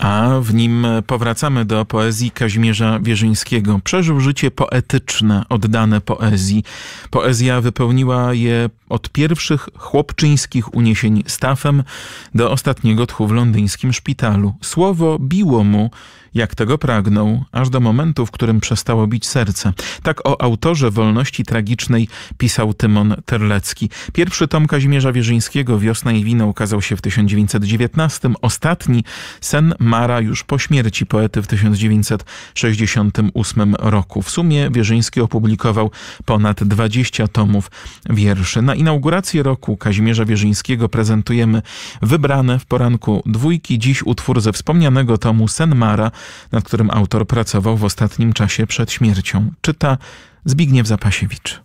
A w nim powracamy do poezji Kazimierza Wierzyńskiego. Przeżył życie poetyczne, oddane poezji. Poezja wypełniła je od pierwszych chłopczyńskich uniesień stafem do ostatniego tchu w londyńskim szpitalu. Słowo biło mu, jak tego pragnął, aż do momentu, w którym przestało bić serce. Tak o autorze Wolności Tragicznej pisał Tymon Terlecki. Pierwszy tom Kazimierza Wierzyńskiego, Wiosna i Wino, ukazał się w 1919, ostatni Sen Mara już po śmierci poety w 1968 roku. W sumie Wierzyński opublikował ponad 20 tomów wierszy. Na inaugurację roku Kazimierza Wierzyńskiego prezentujemy wybrane w poranku dwójki, dziś utwór ze wspomnianego tomu Senmara, nad którym autor pracował w ostatnim czasie przed śmiercią. Czyta Zbigniew Zapasiewicz.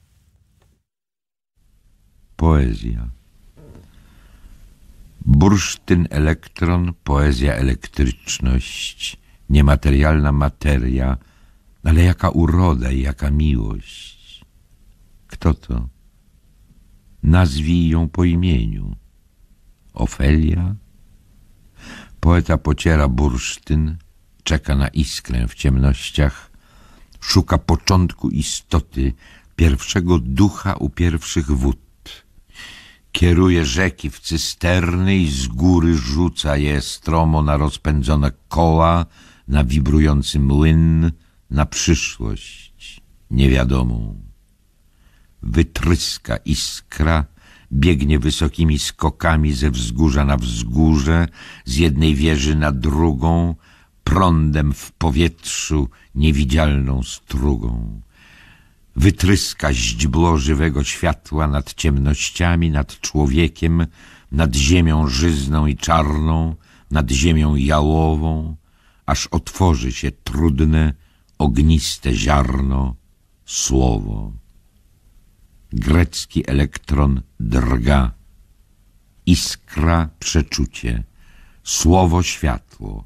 Poezja. Bursztyn elektron, poezja elektryczność, niematerialna materia, ale jaka uroda i jaka miłość. Kto to? nazwij ją po imieniu. Ofelia? Poeta pociera bursztyn, czeka na iskrę w ciemnościach, szuka początku istoty, pierwszego ducha u pierwszych wód. Kieruje rzeki w cysterny i z góry rzuca je stromo na rozpędzone koła, na wibrujący młyn, na przyszłość niewiadomą wytryska iskra, biegnie wysokimi skokami ze wzgórza na wzgórze, z jednej wieży na drugą, prądem w powietrzu niewidzialną strugą. Wytryska źdźbło żywego światła nad ciemnościami, nad człowiekiem, nad ziemią żyzną i czarną, nad ziemią jałową, aż otworzy się trudne, ogniste ziarno, słowo grecki elektron drga, iskra przeczucie, słowo światło,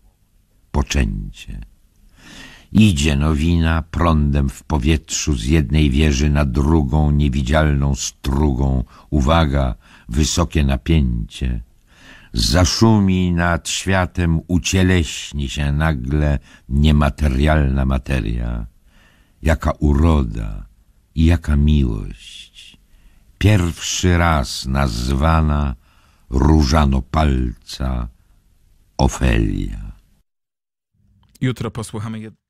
poczęcie. Idzie nowina prądem w powietrzu z jednej wieży na drugą niewidzialną strugą. Uwaga, wysokie napięcie. Zaszumi nad światem, ucieleśni się nagle niematerialna materia. Jaka uroda! jaka miłość! Pierwszy raz nazwana różano palca Ofelia. Jutro posłuchamy jed...